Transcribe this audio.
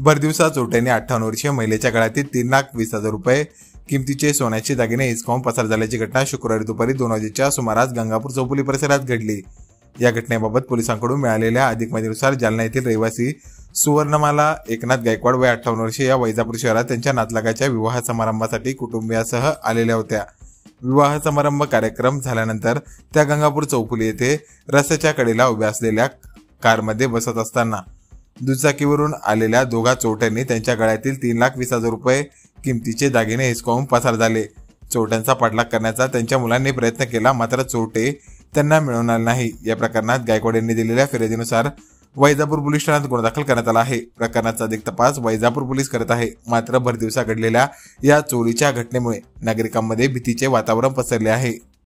भरदिवसा चोरट्याने अठ्ठावन्न वर्षीय महिलेच्या गळ्यातील तीन लाख वीस हजार रुपये किमतीचे सोन्याचे दागिने हिसकावून पसार झाल्याची घटना शुक्रवारी दुपारी दोन वाजेच्या सुमारास गंगापूर चौपुली परिसरात घडली या घटनेबाबत पोलिसांकडून मिळालेल्या अधिक माहितीनुसार जालना येथील रहिवासी सुवर्णमाला एकनाथ गायकवाड वय अठ्ठावन्न वर्षीय या वैजापूर शहरात त्यांच्या नातलागाच्या विवाह समारंभासाठी कुटुंबियासह आलेल्या होत्या विवाह समारंभ कार्यक्रम झाल्यानंतर त्या गंगापूर चौफुली येथे रस्त्याच्या कडेला उभ्या असलेल्या कारमध्ये बसत असताना दुचाकीवरून आलेल्या दोघा चोट्यांनी त्यांच्या गळ्यातील तीन लाख वीस हजार रुपये किमतीचे दागिने हिसकावून पसार झाले चोरट्यांचा पाठलाग करण्याचा त्यांच्या मुलांनी प्रयत्न केला मात्र चोरटे त्यांना मिळवणार नाही या प्रकरणात गायकवाड यांनी दिलेल्या फिर्यादीनुसार वैजापूर पोलीस ठाण्यात गुन्हा दाखल करण्यात आला आहे प्रकरणाचा अधिक तपास वैजापूर पोलीस करत आहे मात्र भरदिवसा घडलेल्या या चोरीच्या घटनेमुळे नागरिकांमध्ये भीतीचे वातावरण पसरले आहे